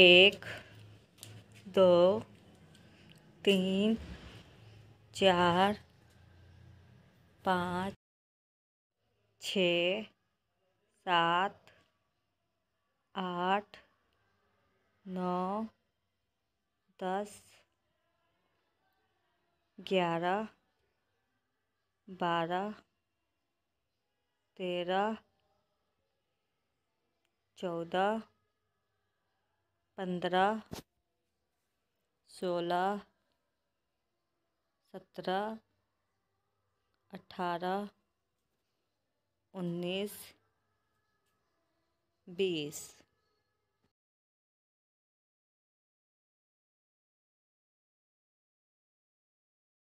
एक दो तीन चार पाँच छ सात आठ नौ दस ग्यारह बारह तेरह चौदह पंद्रह सोलह सत्रह अठारह उन्नीस बीस